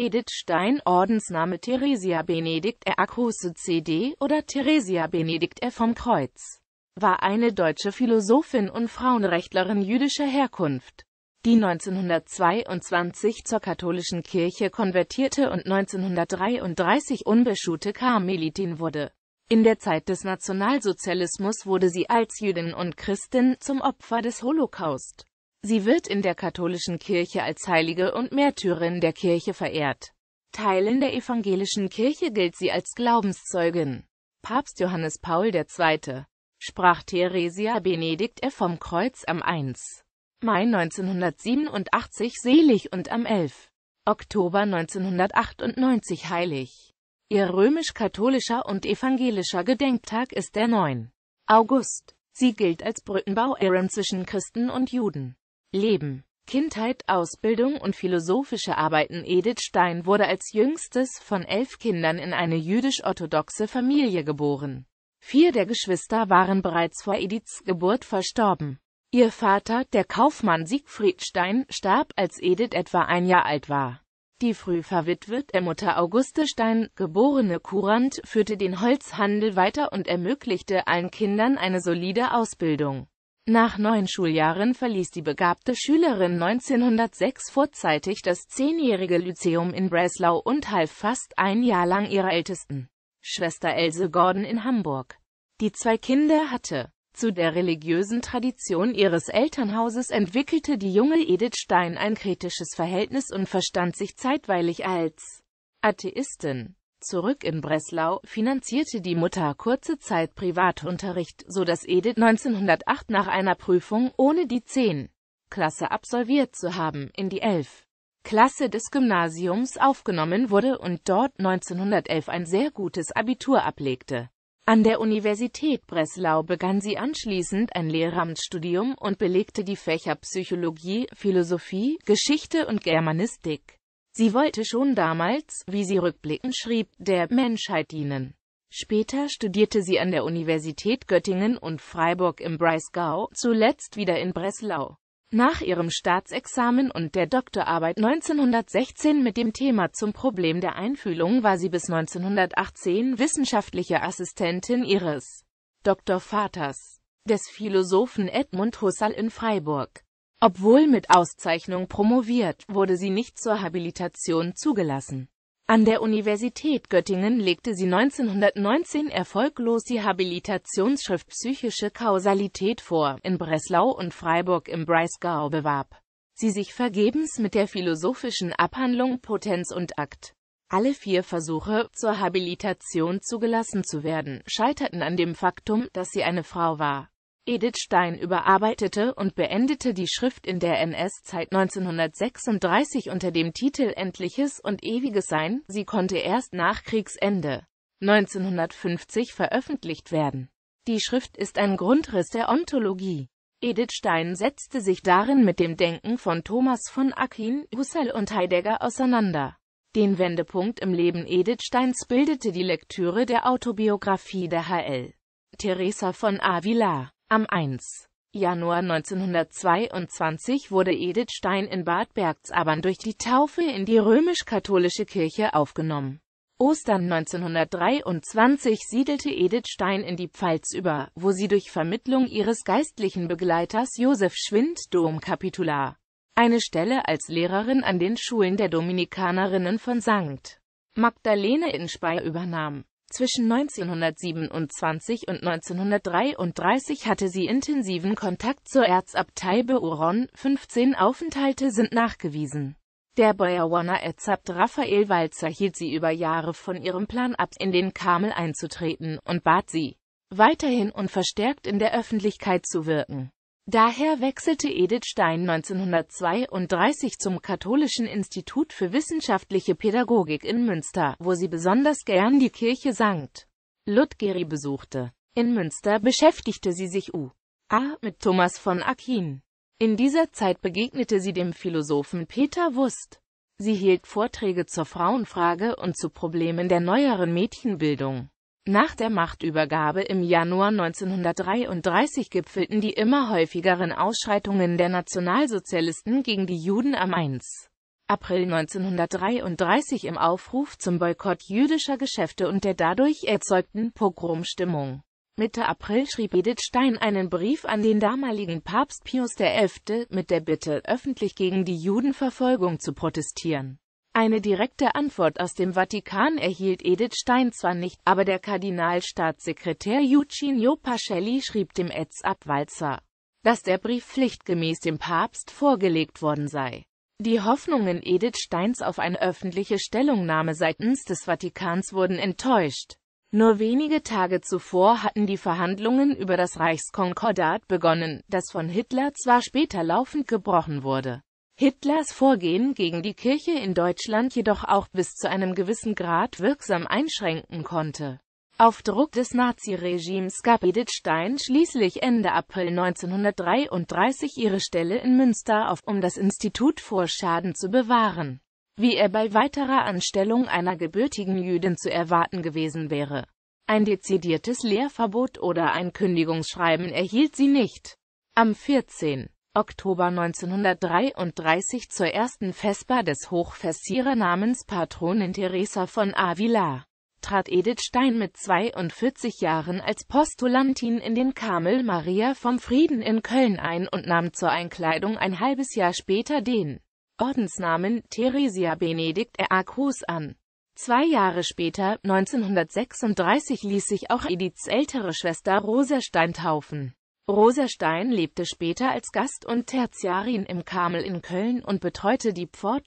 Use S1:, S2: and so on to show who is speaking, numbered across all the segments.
S1: Edith Stein, Ordensname Theresia Benedikt er Akuse CD oder Theresia Benedikt er vom Kreuz, war eine deutsche Philosophin und Frauenrechtlerin jüdischer Herkunft, die 1922 zur katholischen Kirche konvertierte und 1933 unbeschuhte Karmelitin wurde. In der Zeit des Nationalsozialismus wurde sie als Jüdin und Christin zum Opfer des Holocaust. Sie wird in der katholischen Kirche als Heilige und Märtyrerin der Kirche verehrt. Teilen der evangelischen Kirche gilt sie als Glaubenszeugin. Papst Johannes Paul II. sprach Theresia Benedikt er vom Kreuz am 1. Mai 1987 selig und am 11. Oktober 1998 heilig. Ihr römisch-katholischer und evangelischer Gedenktag ist der 9. August. Sie gilt als Brückenbauerin zwischen Christen und Juden. Leben, Kindheit, Ausbildung und philosophische Arbeiten Edith Stein wurde als jüngstes von elf Kindern in eine jüdisch-orthodoxe Familie geboren. Vier der Geschwister waren bereits vor Ediths Geburt verstorben. Ihr Vater, der Kaufmann Siegfried Stein, starb, als Edith etwa ein Jahr alt war. Die früh verwitwete Mutter Auguste Stein, geborene Kurant, führte den Holzhandel weiter und ermöglichte allen Kindern eine solide Ausbildung. Nach neun Schuljahren verließ die begabte Schülerin 1906 vorzeitig das zehnjährige Lyzeum in Breslau und half fast ein Jahr lang ihrer ältesten Schwester Else Gordon in Hamburg, die zwei Kinder hatte. Zu der religiösen Tradition ihres Elternhauses entwickelte die junge Edith Stein ein kritisches Verhältnis und verstand sich zeitweilig als Atheistin. Zurück in Breslau, finanzierte die Mutter kurze Zeit Privatunterricht, so dass Edith 1908 nach einer Prüfung, ohne die 10. Klasse absolviert zu haben, in die 11. Klasse des Gymnasiums aufgenommen wurde und dort 1911 ein sehr gutes Abitur ablegte. An der Universität Breslau begann sie anschließend ein Lehramtsstudium und belegte die Fächer Psychologie, Philosophie, Geschichte und Germanistik. Sie wollte schon damals, wie sie rückblickend schrieb, der Menschheit dienen. Später studierte sie an der Universität Göttingen und Freiburg im Breisgau, zuletzt wieder in Breslau. Nach ihrem Staatsexamen und der Doktorarbeit 1916 mit dem Thema zum Problem der Einfühlung war sie bis 1918 wissenschaftliche Assistentin ihres Doktorvaters, des Philosophen Edmund Husserl in Freiburg. Obwohl mit Auszeichnung promoviert, wurde sie nicht zur Habilitation zugelassen. An der Universität Göttingen legte sie 1919 erfolglos die Habilitationsschrift Psychische Kausalität vor, in Breslau und Freiburg im Breisgau bewarb sie sich vergebens mit der philosophischen Abhandlung Potenz und Akt. Alle vier Versuche, zur Habilitation zugelassen zu werden, scheiterten an dem Faktum, dass sie eine Frau war. Edith Stein überarbeitete und beendete die Schrift in der NS-Zeit 1936 unter dem Titel Endliches und Ewiges Sein, sie konnte erst nach Kriegsende 1950 veröffentlicht werden. Die Schrift ist ein Grundriss der Ontologie. Edith Stein setzte sich darin mit dem Denken von Thomas von Aquin, Husserl und Heidegger auseinander. Den Wendepunkt im Leben Edith Steins bildete die Lektüre der Autobiografie der HL. Theresa von Avila am 1. Januar 1922 wurde Edith Stein in Bad Bergzabern durch die Taufe in die römisch-katholische Kirche aufgenommen. Ostern 1923 siedelte Edith Stein in die Pfalz über, wo sie durch Vermittlung ihres geistlichen Begleiters Josef Schwind Domkapitular eine Stelle als Lehrerin an den Schulen der Dominikanerinnen von St. Magdalene in Speyer übernahm. Zwischen 1927 und 1933 hatte sie intensiven Kontakt zur Erzabtei Beuron, 15 Aufenthalte sind nachgewiesen. Der Beuroner Erzabt Raphael Walzer hielt sie über Jahre von ihrem Plan ab, in den Kamel einzutreten, und bat sie, weiterhin und verstärkt in der Öffentlichkeit zu wirken. Daher wechselte Edith Stein 1932 zum Katholischen Institut für wissenschaftliche Pädagogik in Münster, wo sie besonders gern die Kirche St. Ludgeri besuchte. In Münster beschäftigte sie sich u. a. mit Thomas von Aquin. In dieser Zeit begegnete sie dem Philosophen Peter Wust. Sie hielt Vorträge zur Frauenfrage und zu Problemen der neueren Mädchenbildung. Nach der Machtübergabe im Januar 1933 gipfelten die immer häufigeren Ausschreitungen der Nationalsozialisten gegen die Juden am 1. April 1933 im Aufruf zum Boykott jüdischer Geschäfte und der dadurch erzeugten Pogromstimmung. Mitte April schrieb Edith Stein einen Brief an den damaligen Papst Pius XI. mit der Bitte, öffentlich gegen die Judenverfolgung zu protestieren. Eine direkte Antwort aus dem Vatikan erhielt Edith Stein zwar nicht, aber der Kardinalstaatssekretär Eugenio Pacelli schrieb dem Erzabwalzer, dass der Brief pflichtgemäß dem Papst vorgelegt worden sei. Die Hoffnungen Edith Steins auf eine öffentliche Stellungnahme seitens des Vatikans wurden enttäuscht. Nur wenige Tage zuvor hatten die Verhandlungen über das Reichskonkordat begonnen, das von Hitler zwar später laufend gebrochen wurde. Hitlers Vorgehen gegen die Kirche in Deutschland jedoch auch bis zu einem gewissen Grad wirksam einschränken konnte. Auf Druck des Naziregimes gab Edith Stein schließlich Ende April 1933 ihre Stelle in Münster auf, um das Institut vor Schaden zu bewahren, wie er bei weiterer Anstellung einer gebürtigen Jüdin zu erwarten gewesen wäre. Ein dezidiertes Lehrverbot oder ein Kündigungsschreiben erhielt sie nicht. Am 14. Oktober 1933 zur ersten Vesper des Hochfessierer namens Patronin Teresa von Avila trat Edith Stein mit 42 Jahren als Postulantin in den Kamel Maria vom Frieden in Köln ein und nahm zur Einkleidung ein halbes Jahr später den Ordensnamen Theresia Benedikt A. Cruz an. Zwei Jahre später, 1936, ließ sich auch Ediths ältere Schwester Rosa Stein taufen. Rosa Stein lebte später als Gast und Tertiarin im Kamel in Köln und betreute die Pfort.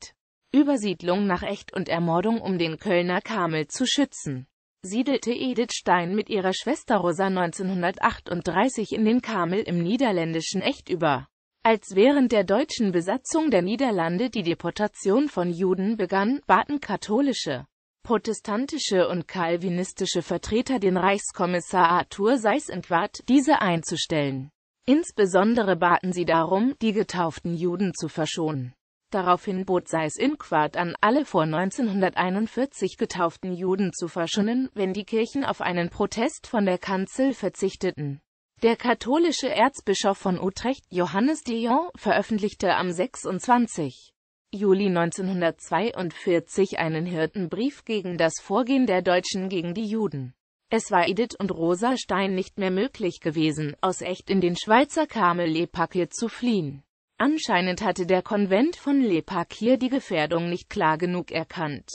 S1: Übersiedlung nach Echt und Ermordung, um den Kölner Kamel zu schützen. Siedelte Edith Stein mit ihrer Schwester Rosa 1938 in den Kamel im niederländischen Echt über. Als während der deutschen Besatzung der Niederlande die Deportation von Juden begann, baten katholische protestantische und kalvinistische Vertreter den Reichskommissar Arthur Seyß entwart, diese einzustellen. Insbesondere baten sie darum, die getauften Juden zu verschonen. Daraufhin bot Seyß Inquart an, alle vor 1941 getauften Juden zu verschonen, wenn die Kirchen auf einen Protest von der Kanzel verzichteten. Der katholische Erzbischof von Utrecht, Johannes Dion, veröffentlichte am 26. Juli 1942 einen Hirtenbrief gegen das Vorgehen der Deutschen gegen die Juden. Es war Edith und Rosa Stein nicht mehr möglich gewesen, aus Echt in den Schweizer Kamel Lepakier zu fliehen. Anscheinend hatte der Konvent von Lepakier die Gefährdung nicht klar genug erkannt,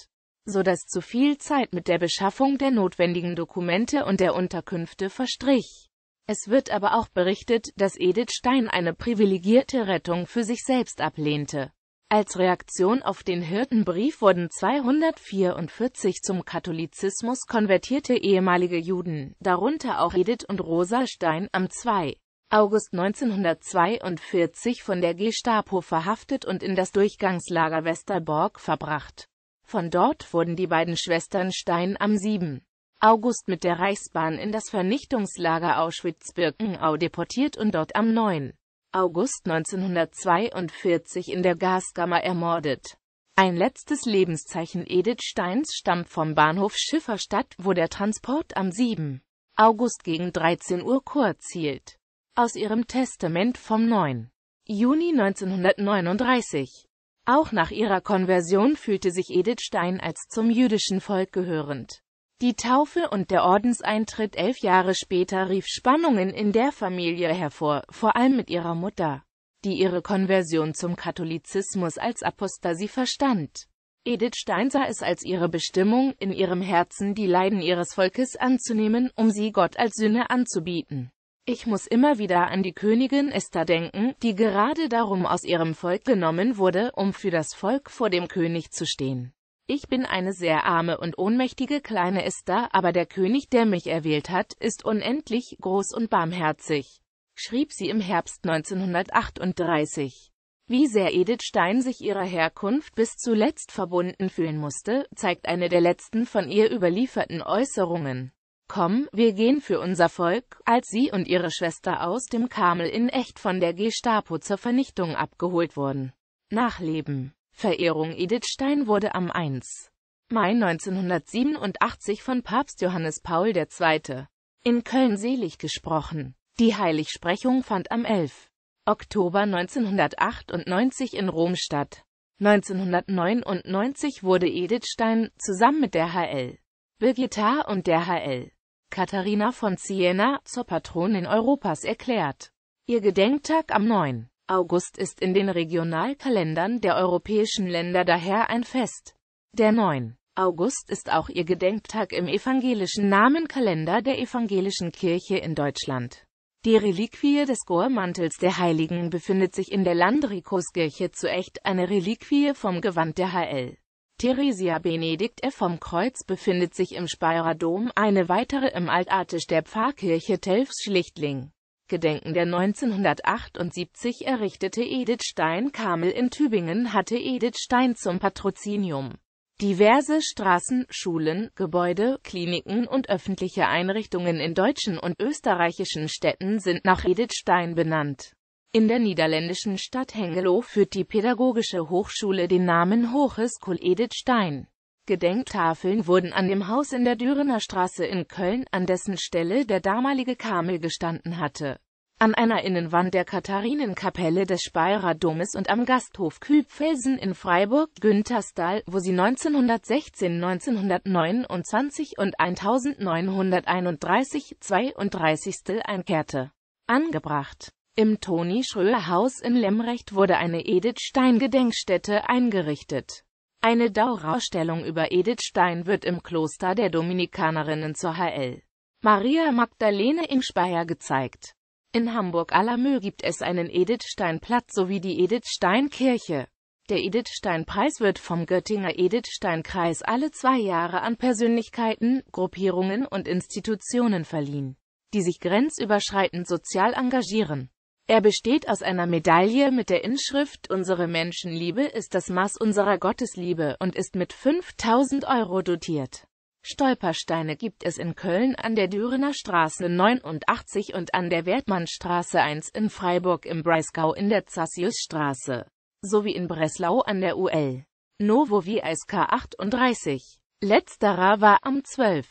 S1: so dass zu viel Zeit mit der Beschaffung der notwendigen Dokumente und der Unterkünfte verstrich. Es wird aber auch berichtet, dass Edith Stein eine privilegierte Rettung für sich selbst ablehnte. Als Reaktion auf den Hirtenbrief wurden 244 zum Katholizismus konvertierte ehemalige Juden, darunter auch Edith und Rosa Stein, am 2. August 1942 von der Gestapo verhaftet und in das Durchgangslager Westerborg verbracht. Von dort wurden die beiden Schwestern Stein am 7. August mit der Reichsbahn in das Vernichtungslager Auschwitz-Birkenau deportiert und dort am 9. August 1942 in der Gaskammer ermordet. Ein letztes Lebenszeichen Edith Steins stammt vom Bahnhof Schifferstadt, wo der Transport am 7. August gegen 13 Uhr Chor zielt. Aus ihrem Testament vom 9. Juni 1939. Auch nach ihrer Konversion fühlte sich Edith Stein als zum jüdischen Volk gehörend. Die Taufe und der Ordenseintritt elf Jahre später rief Spannungen in der Familie hervor, vor allem mit ihrer Mutter, die ihre Konversion zum Katholizismus als Apostasie verstand. Edith Stein sah es als ihre Bestimmung, in ihrem Herzen die Leiden ihres Volkes anzunehmen, um sie Gott als Sünde anzubieten. Ich muss immer wieder an die Königin Esther denken, die gerade darum aus ihrem Volk genommen wurde, um für das Volk vor dem König zu stehen. Ich bin eine sehr arme und ohnmächtige kleine Esther, aber der König, der mich erwählt hat, ist unendlich groß und barmherzig, schrieb sie im Herbst 1938. Wie sehr Edith Stein sich ihrer Herkunft bis zuletzt verbunden fühlen musste, zeigt eine der letzten von ihr überlieferten Äußerungen. Komm, wir gehen für unser Volk, als sie und ihre Schwester aus dem Kamel in Echt von der Gestapo zur Vernichtung abgeholt wurden. Nachleben Verehrung Edith Stein wurde am 1. Mai 1987 von Papst Johannes Paul II. in Köln selig gesprochen. Die Heiligsprechung fand am 11. Oktober 1998 in Rom statt. 1999 wurde Edith Stein zusammen mit der HL Birgitta und der HL Katharina von Siena zur Patronin Europas erklärt. Ihr Gedenktag am 9. August ist in den Regionalkalendern der europäischen Länder daher ein Fest. Der 9. August ist auch ihr Gedenktag im evangelischen Namenkalender der evangelischen Kirche in Deutschland. Die Reliquie des Gormantels der Heiligen befindet sich in der Landrikuskirche zu Echt, eine Reliquie vom Gewand der HL. Theresia Benedikt F. vom Kreuz befindet sich im Speyerer Dom, eine weitere im Altartisch der Pfarrkirche Telfs-Schlichtling. Gedenken der 1978 errichtete Edith Stein Kamel in Tübingen hatte Edith Stein zum Patrozinium. Diverse Straßen, Schulen, Gebäude, Kliniken und öffentliche Einrichtungen in deutschen und österreichischen Städten sind nach Edith Stein benannt. In der niederländischen Stadt Hengelo führt die Pädagogische Hochschule den Namen Hogeschool Edith Stein. Gedenktafeln wurden an dem Haus in der Dürener Straße in Köln, an dessen Stelle der damalige Kamel gestanden hatte. An einer Innenwand der Katharinenkapelle des Speyerer Domes und am Gasthof Kübfelsen in Freiburg, Günterstal, wo sie 1916, 1929 und 1931, 32. einkehrte. Angebracht. Im Toni Schröer Haus in Lemrecht wurde eine Edith Stein Gedenkstätte eingerichtet. Eine Dauerausstellung über Edith Stein wird im Kloster der Dominikanerinnen zur HL. Maria Magdalene im Speyer gezeigt. In hamburg Alamö gibt es einen Edith-Stein-Platz sowie die Edith-Stein-Kirche. Der Edith-Stein-Preis wird vom Göttinger Edith-Stein-Kreis alle zwei Jahre an Persönlichkeiten, Gruppierungen und Institutionen verliehen, die sich grenzüberschreitend sozial engagieren. Er besteht aus einer Medaille mit der Inschrift Unsere Menschenliebe ist das Maß unserer Gottesliebe und ist mit 5000 Euro dotiert. Stolpersteine gibt es in Köln an der Dürener Straße 89 und an der Wertmannstraße 1 in Freiburg im Breisgau in der Zassiusstraße, sowie in Breslau an der UL. Novo VSK 38. Letzterer war am 12.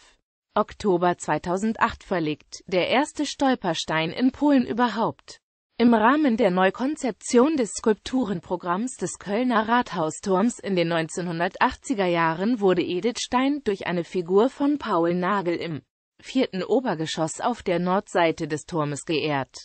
S1: Oktober 2008 verlegt, der erste Stolperstein in Polen überhaupt. Im Rahmen der Neukonzeption des Skulpturenprogramms des Kölner Rathausturms in den 1980er Jahren wurde Edith Stein durch eine Figur von Paul Nagel im vierten Obergeschoss auf der Nordseite des Turmes geehrt.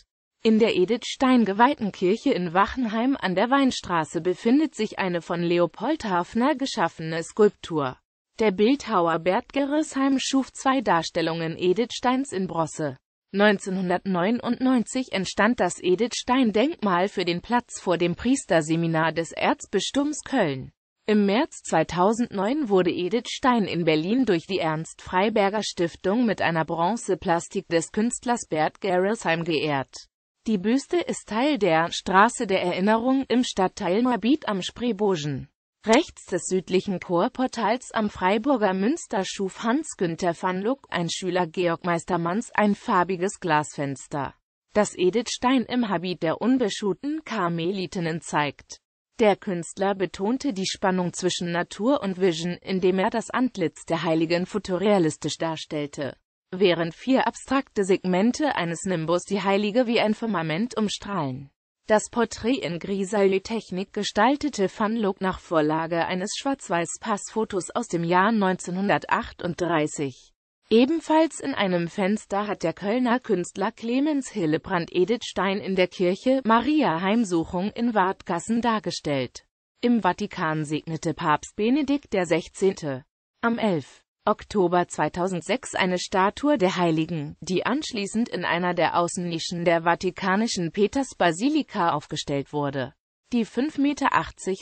S1: In der Edith Stein geweihten Kirche in Wachenheim an der Weinstraße befindet sich eine von Leopold Hafner geschaffene Skulptur. Der Bildhauer Bert Gerresheim schuf zwei Darstellungen Edith Steins in Brosse. 1999 entstand das Edith-Stein-Denkmal für den Platz vor dem Priesterseminar des Erzbistums Köln. Im März 2009 wurde Edith Stein in Berlin durch die Ernst-Freiberger Stiftung mit einer Bronzeplastik des Künstlers Bert Gerresheim geehrt. Die Büste ist Teil der Straße der Erinnerung im Stadtteil Moabit am Spreebogen. Rechts des südlichen Chorportals am Freiburger Münster schuf Hans-Günther van Luck, ein Schüler Georg Meistermanns, ein farbiges Glasfenster, das Edith Stein im Habit der unbeschuhten Karmelitinnen zeigt. Der Künstler betonte die Spannung zwischen Natur und Vision, indem er das Antlitz der Heiligen fotorealistisch darstellte. Während vier abstrakte Segmente eines Nimbus die Heilige wie ein Firmament umstrahlen das Porträt in Grisaille-Technik gestaltete Van Loock nach Vorlage eines Schwarz-Weiß-Passfotos aus dem Jahr 1938. Ebenfalls in einem Fenster hat der Kölner Künstler Clemens Hillebrand Edith Stein in der Kirche Maria Heimsuchung in Wartgassen dargestellt. Im Vatikan segnete Papst Benedikt XVI. am 11. Oktober 2006 eine Statue der Heiligen, die anschließend in einer der Außennischen der vatikanischen Petersbasilika aufgestellt wurde. Die 5,80 Meter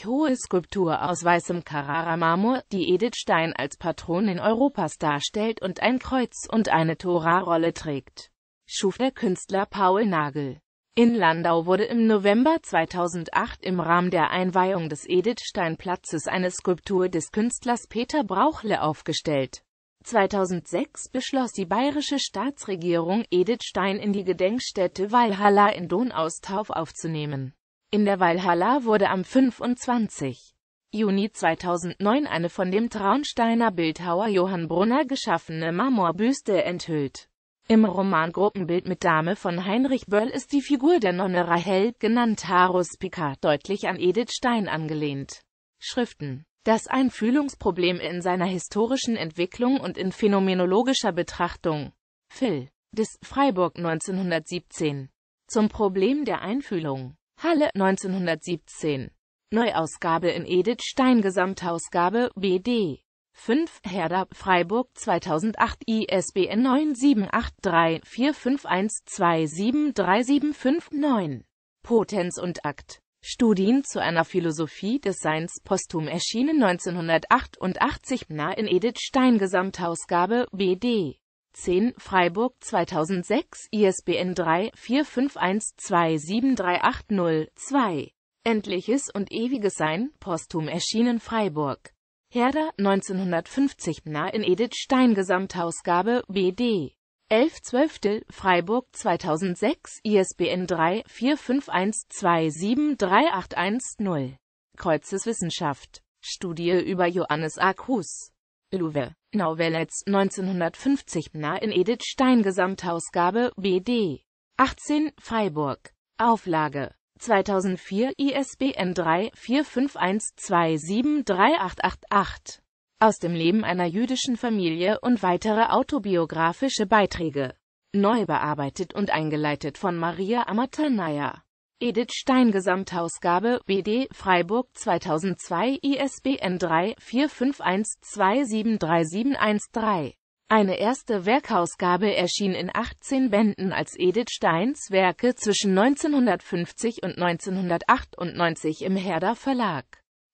S1: hohe Skulptur aus weißem Carrara-Marmor, die Edith Stein als Patronin Europas darstellt und ein Kreuz und eine Torarolle trägt, schuf der Künstler Paul Nagel. In Landau wurde im November 2008 im Rahmen der Einweihung des Edithsteinplatzes eine Skulptur des Künstlers Peter Brauchle aufgestellt. 2006 beschloss die bayerische Staatsregierung, Edithstein in die Gedenkstätte Walhalla in Donaustauf aufzunehmen. In der Walhalla wurde am 25. Juni 2009 eine von dem Traunsteiner Bildhauer Johann Brunner geschaffene Marmorbüste enthüllt im Roman Gruppenbild mit Dame von Heinrich Böll ist die Figur der Nonne Rahel, genannt Harus Picard, deutlich an Edith Stein angelehnt. Schriften Das Einfühlungsproblem in seiner historischen Entwicklung und in phänomenologischer Betrachtung. Phil. des Freiburg 1917. Zum Problem der Einfühlung. Halle 1917. Neuausgabe in Edith Stein Gesamtausgabe BD. 5. Herder, Freiburg 2008 ISBN 9783451273759. Potenz und Akt. Studien zu einer Philosophie des Seins posthum erschienen 1988 nah in Edith Stein Gesamtausgabe BD 10 Freiburg 2006 ISBN 3 451273802 Endliches und ewiges Sein posthum erschienen Freiburg Herder, 1950 Na in Edith Stein Gesamtausgabe BD 11 12. Freiburg 2006 ISBN 3 451 273810 Kreuzeswissenschaft Studie über Johannes A. Cruz Louve Novellets 1950 Na in Edith Stein Gesamtausgabe BD 18 Freiburg Auflage 2004 ISBN 3-451273888. Aus dem Leben einer jüdischen Familie und weitere autobiografische Beiträge. Neu bearbeitet und eingeleitet von Maria Amatanaya. Edith Stein Gesamthausgabe BD Freiburg 2002 ISBN 3 451273713 eine erste Werkausgabe erschien in 18 Bänden als Edith Steins Werke zwischen 1950 und 1998 im Herder Verlag.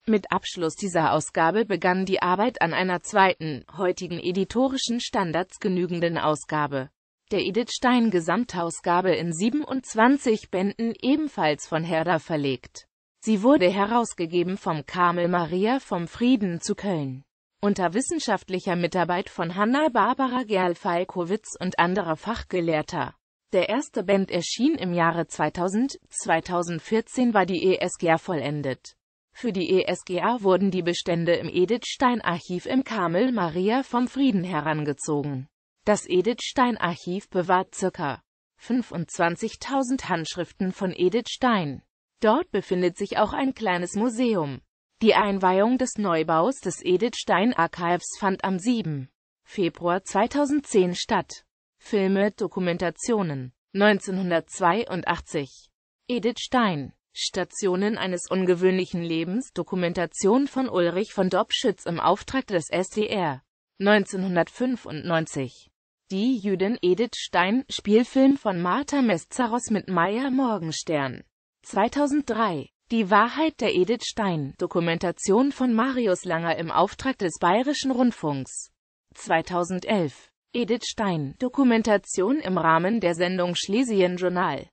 S1: Mit Abschluss dieser Ausgabe begann die Arbeit an einer zweiten, heutigen editorischen Standards genügenden Ausgabe. Der Edith Stein Gesamtausgabe in 27 Bänden ebenfalls von Herder verlegt. Sie wurde herausgegeben vom Karmel Maria vom Frieden zu Köln unter wissenschaftlicher Mitarbeit von Hanna-Barbara Gerl-Falkowitz und anderer Fachgelehrter. Der erste Band erschien im Jahre 2000, 2014 war die ESGA vollendet. Für die ESGA wurden die Bestände im Edith-Stein-Archiv im Kamel Maria vom Frieden herangezogen. Das Edith-Stein-Archiv bewahrt ca. 25.000 Handschriften von Edith Stein. Dort befindet sich auch ein kleines Museum. Die Einweihung des Neubaus des Edith-Stein-Archives fand am 7. Februar 2010 statt. Filme, Dokumentationen. 1982. Edith Stein. Stationen eines ungewöhnlichen Lebens. Dokumentation von Ulrich von Dobschütz im Auftrag des SDR. 1995. Die Jüdin Edith Stein. Spielfilm von Martha Mestzaros mit Maya Morgenstern. 2003. Die Wahrheit der Edith Stein, Dokumentation von Marius Langer im Auftrag des Bayerischen Rundfunks. 2011. Edith Stein, Dokumentation im Rahmen der Sendung Schlesien Journal.